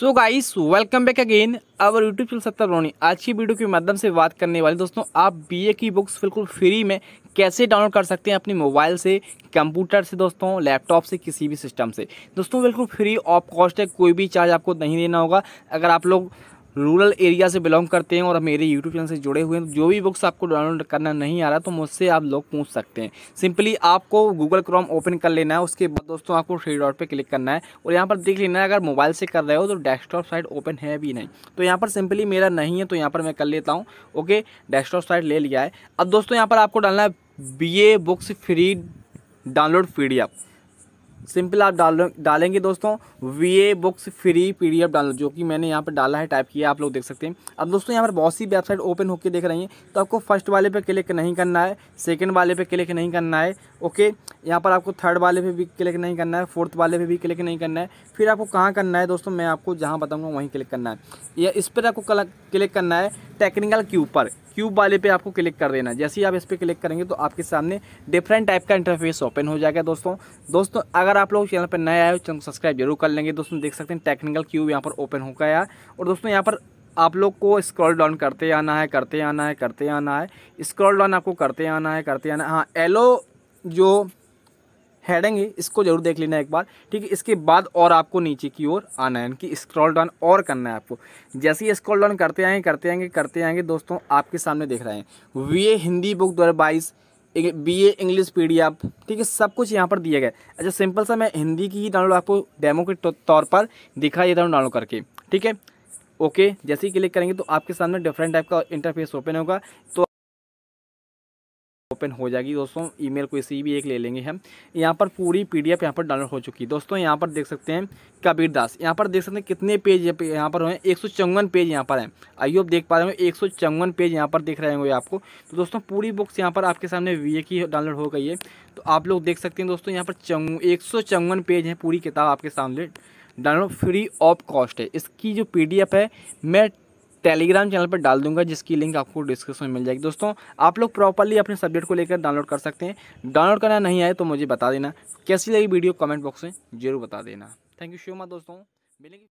so guys welcome back again our YouTube channel सत्ता रोनी आज की वीडियो के माध्यम से बात करने वाले दोस्तों आप बीए की बुक्स बिल्कुल फ्री में कैसे डाउनलोड कर सकते हैं अपने मोबाइल से कंप्यूटर से दोस्तों लैपटॉप से किसी भी सिस्टम से दोस्तों बिल्कुल फ्री ऑफ कॉस्ट है कोई भी चार्ज आपको नहीं देना होगा अगर आप लोग रूरल एरिया से बिलोंग करते हैं और मेरे यूट्यूब चैनल से जुड़े हुए हैं जो भी बुक्स आपको डाउनलोड करना नहीं आ रहा तो मुझसे आप लोग पूछ सकते हैं सिंपली आपको गूगल क्रोम ओपन कर लेना है उसके बाद दोस्तों आपको थ्री डॉट पर क्लिक करना है और यहाँ पर देख लेना है अगर मोबाइल से कर रहे हो तो डेस्कटॉप साइट ओपन है भी नहीं तो यहाँ पर सिंपली मेरा नहीं है तो यहाँ पर मैं कर लेता हूँ ओके डेस्कटॉप साइट ले लिया है अब दोस्तों यहाँ पर आपको डालना है B books free download P simple आप डाल डालेंगे दोस्तों V A books free P D F download जो कि मैंने यहाँ पर डाला है टाइप किया आप लोग देख सकते हैं अब दोस्तों यहाँ पर बहुत सी वेबसाइट ओपन होकर देख रही हैं तो आपको फर्स्ट वाले पे क्लिक नहीं करना है सेकंड वाले पे क्लिक नहीं करना है ओके यहाँ पर आपको थर्ड वाले पे भी क्लिक नहीं करना है फोर्थ वाले पे भी क्लिक नहीं करना है फिर आपको कहाँ करना है दोस्तों मैं आपको जहाँ बताऊँगा वहीं क्लिक करना है या इस पर आपको क्लिक करना है टेक्निकल के ऊपर क्यूब वाले पे आपको क्लिक कर देना जैसे ही आप इस पर क्लिक करेंगे तो आपके सामने डिफरेंट टाइप का इंटरफेस ओपन हो जाएगा दोस्तों दोस्तों अगर आप लोग चैनल पर नए आए हो चैनल को सब्सक्राइब जरूर कर लेंगे दोस्तों देख सकते हैं टेक्निकल क्यूब यहाँ पर ओपन हो गया और दोस्तों यहाँ पर आप लोग को स्क्रॉल डाउन करते आना है करते आना है करते आना है स्क्रॉल डाउन आपको करते आना है करते आना है हाँ एलो जो हेडिंग है इसको जरूर देख लेना एक बार ठीक है इसके बाद और आपको नीचे की ओर आना है इनकी स्क्रॉल डाउन और करना है आपको जैसे ही स्क्रॉल डाउन करते आएंगे करते आएंगे करते आएंगे दोस्तों आपके सामने देख रहे हैं वी हिंदी बुक दो B A English P D F ठीक है सब कुछ यहाँ पर दिया गया अच्छा सिंपल सा मैं हिंदी की ही डाउनलोड आपको डेमो के तो, तौर पर दिखा देता हूँ डाउनलोड करके ठीक है ओके जैसे ही क्लिक करेंगे तो आपके सामने डिफरेंट टाइप का इंटरफेस ओपन होगा तो ओपन हो जाएगी दोस्तों ईमेल को इसी भी एक ले लेंगे हम यहाँ पर पूरी पीडीएफ यहाँ पर डाउनलोड हो चुकी है दोस्तों यहाँ पर देख सकते हैं कबीर दास यहाँ पर देख सकते हैं कितने पेज यहाँ पर हैं एक सौ चौवन पेज यहाँ पर हैं आइए आप देख पा रहे हो एक सौ चौवन पेज यहाँ पर देख रहे होंगे आपको तो दोस्तों पूरी बुक्स यहाँ पर आपके सामने वी की डाउनलोड हो गई है तो आप लोग देख सकते हैं दोस्तों यहाँ पर एक सौ चौवन पेज हैं पूरी किताब आपके सामने डाउनलोड फ्री ऑफ कॉस्ट है इसकी जो पी है मैं टेलीग्राम चैनल पर डाल दूंगा जिसकी लिंक आपको डिस्क्रिप्शन में मिल जाएगी दोस्तों आप लोग प्रॉपरली अपने सब्जेक्ट को लेकर डाउनलोड कर सकते हैं डाउनलोड करना नहीं आए तो मुझे बता देना कैसी लगी वीडियो कमेंट बॉक्स में जरूर बता देना थैंक यू शो मच दोस्तों मिलेंगे